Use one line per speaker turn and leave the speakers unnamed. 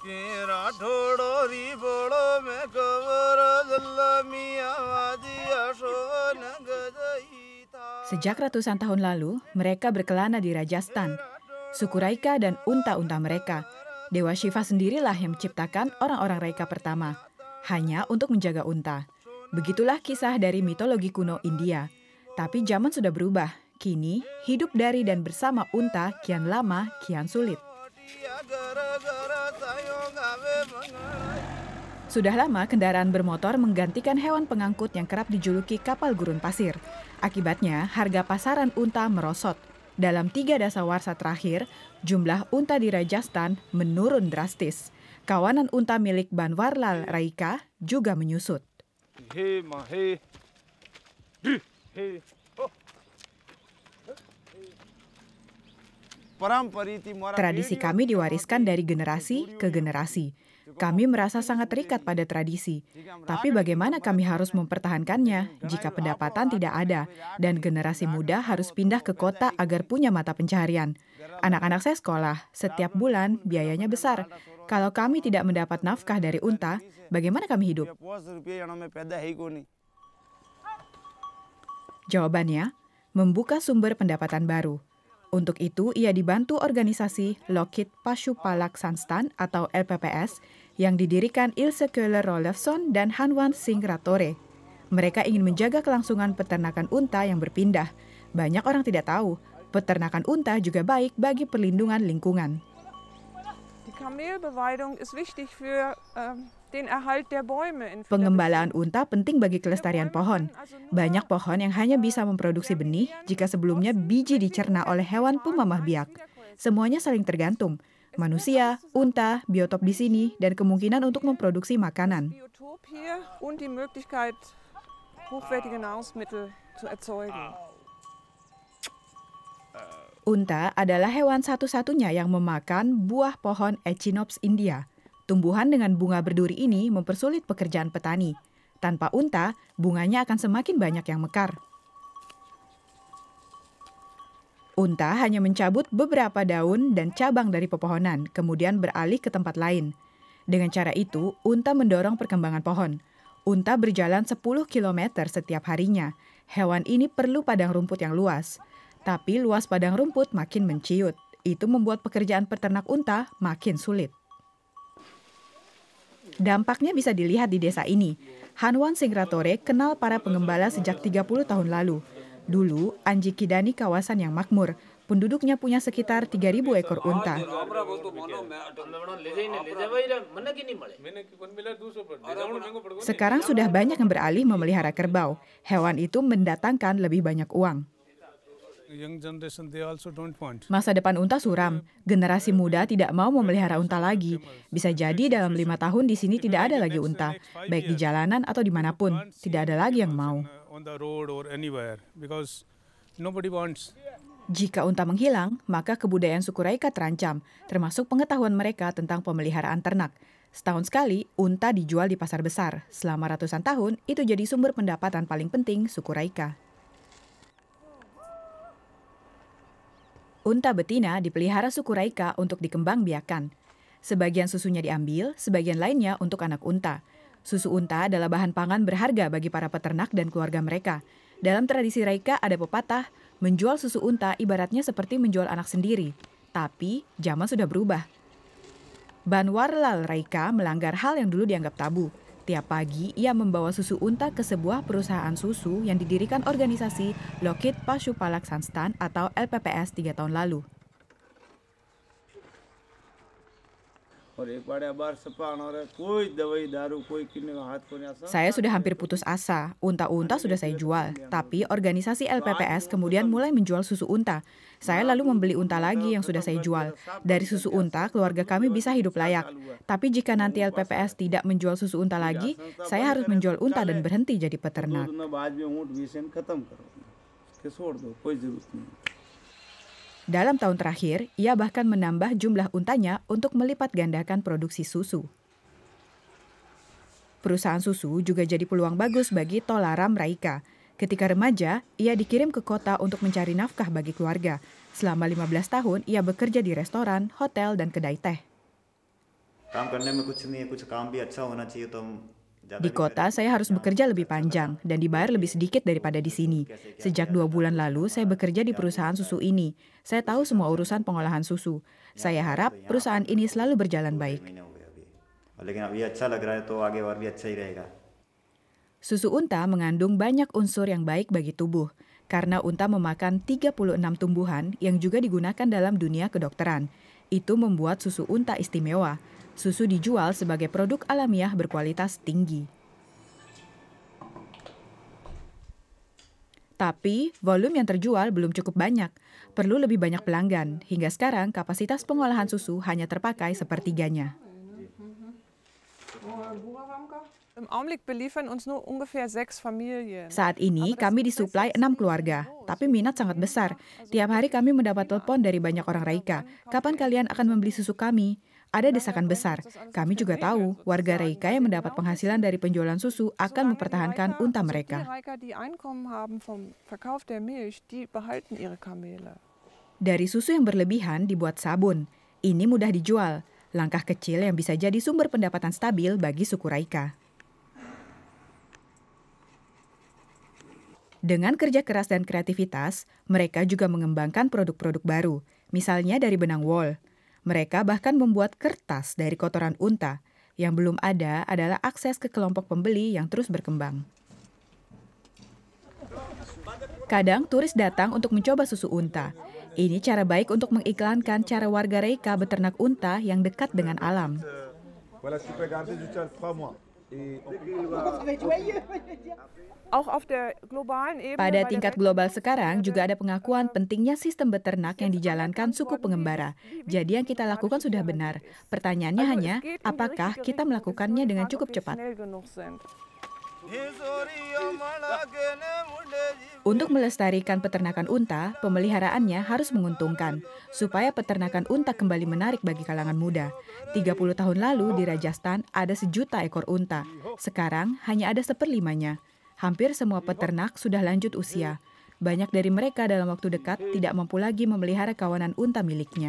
Sejak ratusan tahun lalu, mereka berkelana di Rajasthan, suku Raika dan unta-unta mereka. Dewa Shiva sendirilah yang menciptakan orang-orang Raika pertama, hanya untuk menjaga unta. Begitulah kisah dari mitologi kuno India. Tapi zaman sudah berubah, kini hidup dari dan bersama unta kian lama kian sulit. Sudah lama kendaraan bermotor menggantikan hewan pengangkut yang kerap dijuluki kapal gurun pasir. Akibatnya, harga pasaran unta merosot. Dalam tiga dasawarsa terakhir, jumlah unta di Rajasthan menurun drastis. Kawanan unta milik Banwarlal Raika juga menyusut. Tradisi kami diwariskan dari generasi ke generasi. Kami merasa sangat terikat pada tradisi, tapi bagaimana kami harus mempertahankannya jika pendapatan tidak ada dan generasi muda harus pindah ke kota agar punya mata pencaharian? Anak-anak saya sekolah, setiap bulan biayanya besar. Kalau kami tidak mendapat nafkah dari unta, bagaimana kami hidup? Jawabannya, membuka sumber pendapatan baru. Untuk itu, ia dibantu organisasi Lokit Pasupalak Sanstan atau LPPS yang didirikan Ilse Köhler Rolefson dan Hanwan Singh Ratore. Mereka ingin menjaga kelangsungan peternakan unta yang berpindah. Banyak orang tidak tahu, peternakan unta juga baik bagi perlindungan lingkungan. Pengembalaan unta penting bagi kelestarian pohon. Banyak pohon yang hanya bisa memproduksi benih jika sebelumnya biji dicerna oleh hewan pemamah biak. Semuanya saling tergantung. Manusia, unta, biotop di sini, dan kemungkinan untuk memproduksi makanan. Unta adalah hewan satu-satunya yang memakan buah pohon Echinops India. Tumbuhan dengan bunga berduri ini mempersulit pekerjaan petani. Tanpa unta, bunganya akan semakin banyak yang mekar. Unta hanya mencabut beberapa daun dan cabang dari pepohonan, kemudian beralih ke tempat lain. Dengan cara itu, unta mendorong perkembangan pohon. Unta berjalan 10 km setiap harinya. Hewan ini perlu padang rumput yang luas. Tapi luas padang rumput makin menciut. Itu membuat pekerjaan peternak unta makin sulit. Dampaknya bisa dilihat di desa ini. Hanwan Singratore kenal para pengembala sejak 30 tahun lalu. Dulu, Anji Kidani kawasan yang makmur. Penduduknya punya sekitar 3.000 ekor unta. Sekarang sudah banyak yang beralih memelihara kerbau. Hewan itu mendatangkan lebih banyak uang. Masa depan unta suram. Generasi muda tidak mau memelihara unta lagi. Bisa jadi dalam lima tahun di sini tidak ada lagi unta, baik di jalanan atau dimanapun. Tidak ada lagi yang mau. Jika unta menghilang, maka kebudayaan suku Raika terancam, termasuk pengetahuan mereka tentang pemeliharaan ternak. Setahun sekali, unta dijual di pasar besar. Selama ratusan tahun, itu jadi sumber pendapatan paling penting suku Raika. Unta betina dipelihara suku Raika untuk dikembangbiakan. Sebagian susunya diambil, sebagian lainnya untuk anak unta. Susu unta adalah bahan pangan berharga bagi para peternak dan keluarga mereka. Dalam tradisi Raika ada pepatah, menjual susu unta ibaratnya seperti menjual anak sendiri. Tapi zaman sudah berubah. Banwar Lal Raika melanggar hal yang dulu dianggap tabu. Tiap pagi, ia membawa susu unta ke sebuah perusahaan susu yang didirikan organisasi Lokit Pasupalaksanstan Sanstan atau LPPS tiga tahun lalu. Saya sudah hampir putus asa, unta-unta sudah saya jual. Tapi organisasi LPPS kemudian mulai menjual susu unta. Saya lalu membeli unta lagi yang sudah saya jual. Dari susu unta, keluarga kami bisa hidup layak. Tapi jika nanti LPPS tidak menjual susu unta lagi, saya harus menjual unta dan berhenti jadi peternak. Dalam tahun terakhir, ia bahkan menambah jumlah untanya untuk melipat gandakan produksi susu. Perusahaan susu juga jadi peluang bagus bagi Tolaram Raika. Ketika remaja, ia dikirim ke kota untuk mencari nafkah bagi keluarga. Selama 15 tahun, ia bekerja di restoran, hotel, dan kedai teh. Di kota, saya harus bekerja lebih panjang dan dibayar lebih sedikit daripada di sini. Sejak dua bulan lalu, saya bekerja di perusahaan susu ini. Saya tahu semua urusan pengolahan susu. Saya harap perusahaan ini selalu berjalan baik. Iya, susu unta mengandung banyak unsur yang baik bagi tubuh karena unta memakan 36 tumbuhan yang juga digunakan dalam dunia kedokteran. Itu membuat susu unta istimewa susu dijual sebagai produk alamiah berkualitas tinggi. Tapi, volume yang terjual belum cukup banyak. Perlu lebih banyak pelanggan. Hingga sekarang, kapasitas pengolahan susu hanya terpakai sepertiganya. Saat ini kami disuplai enam keluarga, tapi minat sangat besar. Tiap hari kami mendapat telepon dari banyak orang Raika, kapan kalian akan membeli susu kami? Ada desakan besar. Kami juga tahu warga Reika yang mendapat penghasilan dari penjualan susu akan mempertahankan unta mereka. Dari susu yang berlebihan dibuat sabun. Ini mudah dijual. Langkah kecil yang bisa jadi sumber pendapatan stabil bagi suku Raika. Dengan kerja keras dan kreativitas, mereka juga mengembangkan produk-produk baru, misalnya dari benang wol. Mereka bahkan membuat kertas dari kotoran unta. Yang belum ada adalah akses ke kelompok pembeli yang terus berkembang. Kadang turis datang untuk mencoba susu unta. Ini cara baik untuk mengiklankan cara warga Reika beternak unta yang dekat dengan alam. Pada tingkat global sekarang juga ada pengakuan pentingnya sistem beternak yang dijalankan suku pengembara. Jadi yang kita lakukan sudah benar. Pertanyaannya hanya, apakah kita gitu. melakukannya dengan cukup cepat? Untuk melestarikan peternakan unta, pemeliharaannya harus menguntungkan, supaya peternakan unta kembali menarik bagi kalangan muda. 30 tahun lalu di Rajasthan ada sejuta ekor unta, sekarang hanya ada seperlimanya. Hampir semua peternak sudah lanjut usia. Banyak dari mereka dalam waktu dekat tidak mampu lagi memelihara kawanan unta miliknya.